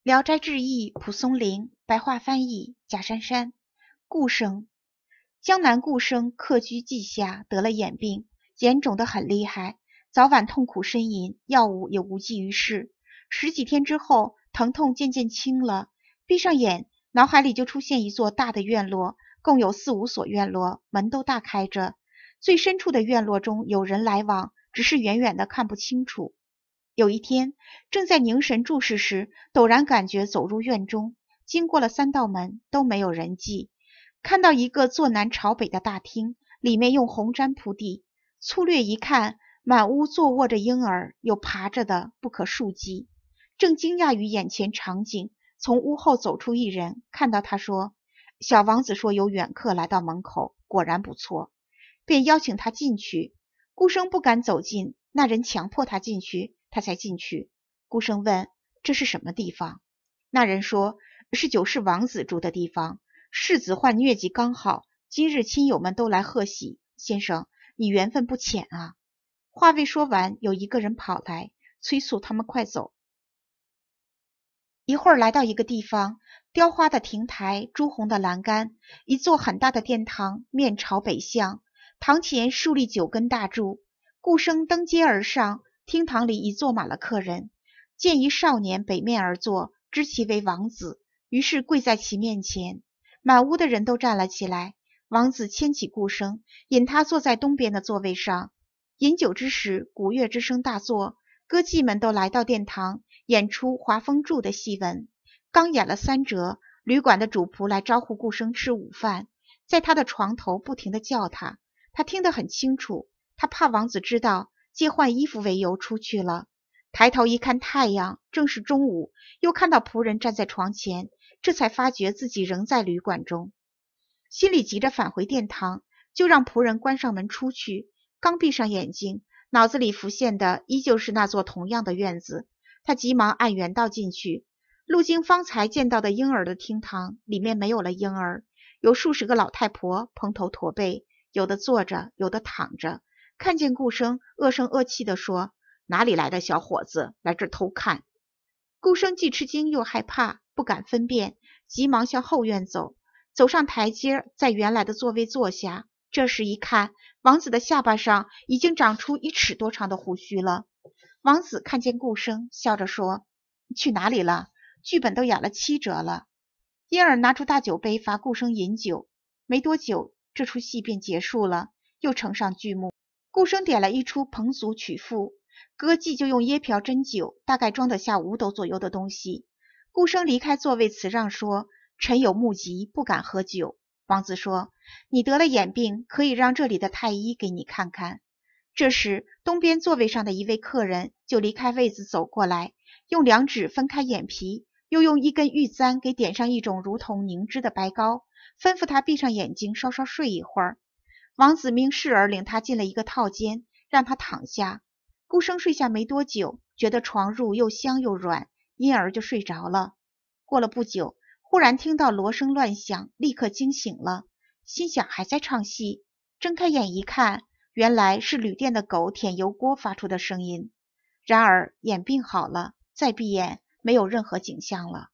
《聊斋志异》蒲松龄白话翻译贾珊珊。顾生，江南顾生客居蓟下，得了眼病，眼肿得很厉害，早晚痛苦呻吟，药物也无济于事。十几天之后，疼痛渐渐轻了，闭上眼，脑海里就出现一座大的院落，共有四五所院落，门都大开着。最深处的院落中有人来往，只是远远的看不清楚。有一天，正在凝神注视时，陡然感觉走入院中，经过了三道门，都没有人迹。看到一个坐南朝北的大厅，里面用红毡铺地，粗略一看，满屋坐卧着婴儿，有爬着的，不可数计。正惊讶于眼前场景，从屋后走出一人，看到他说：“小王子说有远客来到门口，果然不错，便邀请他进去。”顾生不敢走近，那人强迫他进去。他才进去，顾生问：“这是什么地方？”那人说：“是九世王子住的地方。世子患疟疾刚好，今日亲友们都来贺喜。先生，你缘分不浅啊！”话未说完，有一个人跑来催促他们快走。一会儿来到一个地方，雕花的亭台，朱红的栏杆，一座很大的殿堂，面朝北向。堂前竖立九根大柱，顾生登阶而上。厅堂里已坐满了客人，见一少年北面而坐，知其为王子，于是跪在其面前。满屋的人都站了起来。王子牵起顾生，引他坐在东边的座位上。饮酒之时，鼓乐之声大作，歌妓们都来到殿堂，演出《华风柱》的戏文。刚演了三折，旅馆的主仆来招呼顾生吃午饭，在他的床头不停地叫他，他听得很清楚。他怕王子知道。借换衣服为由出去了，抬头一看，太阳正是中午，又看到仆人站在床前，这才发觉自己仍在旅馆中，心里急着返回殿堂，就让仆人关上门出去。刚闭上眼睛，脑子里浮现的依旧是那座同样的院子，他急忙按原道进去，路经方才见到的婴儿的厅堂，里面没有了婴儿，有数十个老太婆，蓬头驼背，有的坐着，有的躺着。看见顾生，恶声恶气地说：“哪里来的小伙子，来这偷看？”顾生既吃惊又害怕，不敢分辨，急忙向后院走。走上台阶，在原来的座位坐下。这时一看，王子的下巴上已经长出一尺多长的胡须了。王子看见顾生，笑着说：“去哪里了？剧本都演了七折了。”因而拿出大酒杯，罚顾生饮酒。没多久，这出戏便结束了，又呈上剧目。顾生点了一出通俗曲赋，歌妓就用椰瓢斟酒，大概装得下五斗左右的东西。顾生离开座位辞让说：“臣有目疾，不敢喝酒。”王子说：“你得了眼病，可以让这里的太医给你看看。”这时，东边座位上的一位客人就离开位子走过来，用两指分开眼皮，又用一根玉簪给点上一种如同凝脂的白膏，吩咐他闭上眼睛，稍稍睡一会儿。王子明侍儿领他进了一个套间，让他躺下。孤生睡下没多久，觉得床褥又香又软，因而就睡着了。过了不久，忽然听到锣声乱响，立刻惊醒了，心想还在唱戏。睁开眼一看，原来是旅店的狗舔油锅发出的声音。然而眼病好了，再闭眼没有任何景象了。